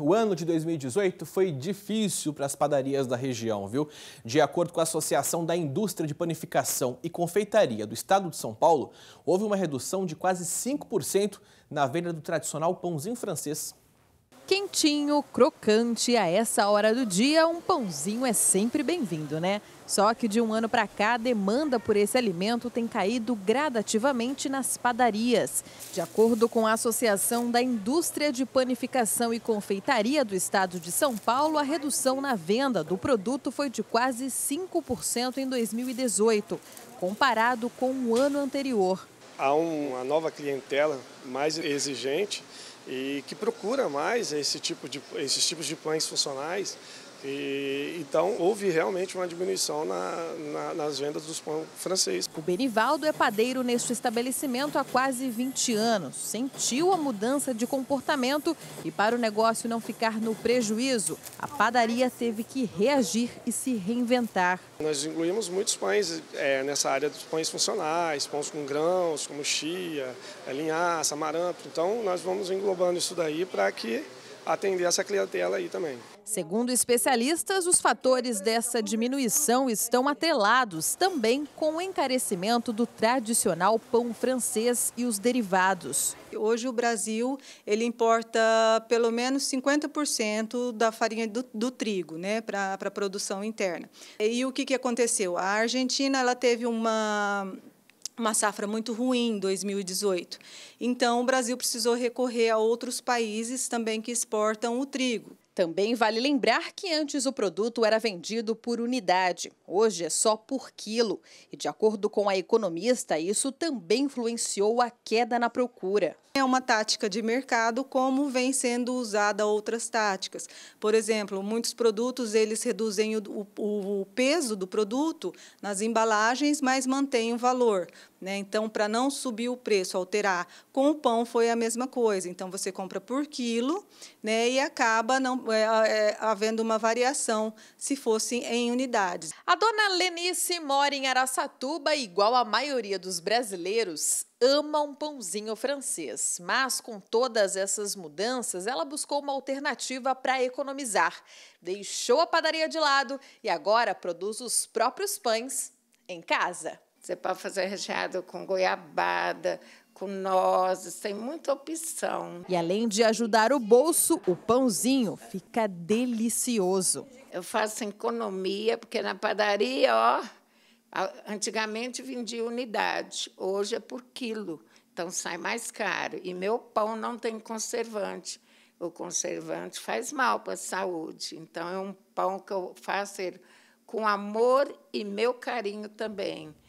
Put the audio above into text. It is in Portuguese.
O ano de 2018 foi difícil para as padarias da região, viu? De acordo com a Associação da Indústria de Panificação e Confeitaria do Estado de São Paulo, houve uma redução de quase 5% na venda do tradicional pãozinho francês Quentinho, crocante, a essa hora do dia, um pãozinho é sempre bem-vindo, né? Só que de um ano para cá, a demanda por esse alimento tem caído gradativamente nas padarias. De acordo com a Associação da Indústria de Panificação e Confeitaria do Estado de São Paulo, a redução na venda do produto foi de quase 5% em 2018, comparado com o ano anterior. Há uma nova clientela mais exigente e que procura mais esse tipo de, esses tipos de planos funcionais e, então, houve realmente uma diminuição na, na, nas vendas dos pães francês. O Benivaldo é padeiro neste estabelecimento há quase 20 anos. Sentiu a mudança de comportamento e, para o negócio não ficar no prejuízo, a padaria teve que reagir e se reinventar. Nós incluímos muitos pães é, nessa área dos pães funcionais, pães com grãos, como chia, é, linhaça, amaranto. Então, nós vamos englobando isso daí para que atender essa clientela aí também. Segundo especialistas, os fatores dessa diminuição estão atrelados também com o encarecimento do tradicional pão francês e os derivados. Hoje o Brasil ele importa pelo menos 50% da farinha do, do trigo né, para a produção interna. E o que, que aconteceu? A Argentina ela teve uma uma safra muito ruim em 2018. Então, o Brasil precisou recorrer a outros países também que exportam o trigo. Também vale lembrar que antes o produto era vendido por unidade, hoje é só por quilo. E de acordo com a economista, isso também influenciou a queda na procura. É uma tática de mercado como vem sendo usada outras táticas. Por exemplo, muitos produtos eles reduzem o, o, o peso do produto nas embalagens, mas mantêm o valor. Né? Então, para não subir o preço, alterar. Com o pão foi a mesma coisa. Então, você compra por quilo né, e acaba não é, é, havendo uma variação se fossem em unidades. A dona Lenice mora em Araçatuba, igual a maioria dos brasileiros, ama um pãozinho francês, mas com todas essas mudanças, ela buscou uma alternativa para economizar. Deixou a padaria de lado e agora produz os próprios pães em casa. Você pode fazer recheado com goiabada, com nozes, tem muita opção. E além de ajudar o bolso, o pãozinho fica delicioso. Eu faço economia, porque na padaria, ó, antigamente vendia unidade, hoje é por quilo, então sai mais caro. E meu pão não tem conservante. O conservante faz mal para a saúde. Então é um pão que eu faço com amor e meu carinho também.